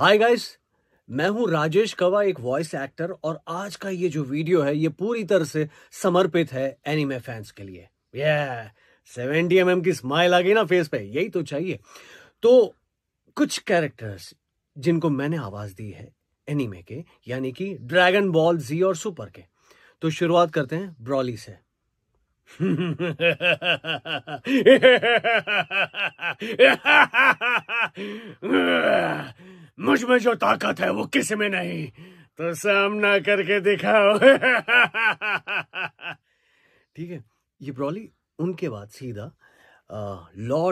hi guys मैं हूं राजेश कवा एक वॉइस एक्टर और आज का ये जो वीडियो है ये पूरी तरह से समर्पित है एनिमे फैंस के लिए सेवेंटी एम एम की स्माइल आ गई ना फेस पे यही तो चाहिए तो कुछ कैरेक्टर्स जिनको मैंने आवाज दी है एनिमे के यानी कि ड्रैगन बॉल जी और सुपर के तो शुरुआत करते हैं ब्रॉली से मुझ में जो ताकत है वो किसी में नहीं तो सामना करके दिखाओ ठीक है ये ब्रॉली उनके बाद सीधा लॉर्ड